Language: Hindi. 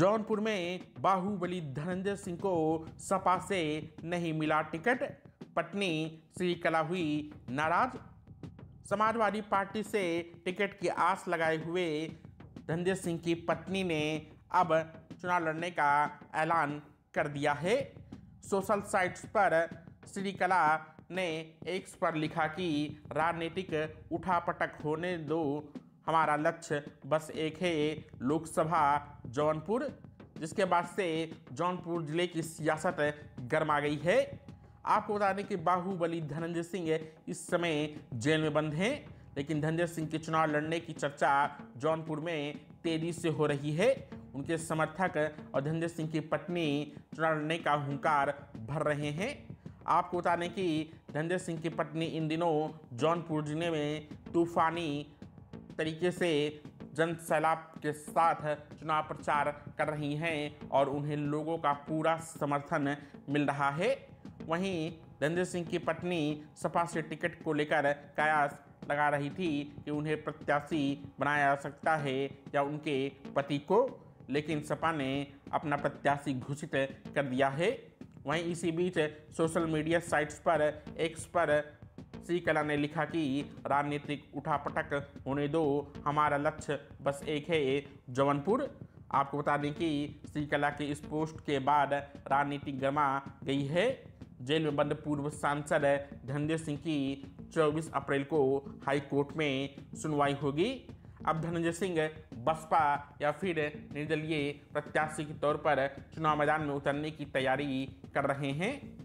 जौनपुर में बाहुबली धनंजय सिंह को सपा से नहीं मिला टिकट पटनी श्री कला हुई नाराज समाजवादी पार्टी से टिकट की आस लगाए हुए धनंजय सिंह की पत्नी ने अब चुनाव लड़ने का ऐलान कर दिया है सोशल साइट्स पर श्री कला ने एक्स पर लिखा कि राजनीतिक उठापटक होने दो हमारा लक्ष्य बस एक है लोकसभा जौनपुर जिसके बाद से जौनपुर जिले की सियासत गर्मा गई है आपको बता दें कि बाहुबली धनंजय सिंह इस समय जेल में बंद हैं लेकिन धनंजय सिंह के चुनाव लड़ने की चर्चा जौनपुर में तेजी से हो रही है उनके समर्थक और धनंजय सिंह की पत्नी चुनाव लड़ने का हुंकार भर रहे हैं आपको बता दें कि धनंजय सिंह की पत्नी इन दिनों जौनपुर जिले में तूफानी तरीके से जन सैलाब के साथ चुनाव प्रचार कर रही हैं और उन्हें लोगों का पूरा समर्थन मिल रहा है वहीं धनंजय सिंह की पत्नी सपा से टिकट को लेकर कयास लगा रही थी कि उन्हें प्रत्याशी बनाया जा सकता है या उनके पति को लेकिन सपा ने अपना प्रत्याशी घोषित कर दिया है वहीं इसी बीच सोशल मीडिया साइट्स पर एक्स पर कला ने लिखा कि राजनीतिक उठापटक होने दो हमारा लक्ष्य बस एक है जौनपुर आपको बता दें कि कला के इस पोस्ट के बाद राजनीति गमा गई है जेल में बंद पूर्व सांसद धनंजय सिंह की 24 अप्रैल को हाई कोर्ट में सुनवाई होगी अब धनंजय सिंह बसपा या फिर निर्दलीय प्रत्याशी के तौर पर चुनाव मैदान में उतरने की तैयारी कर रहे हैं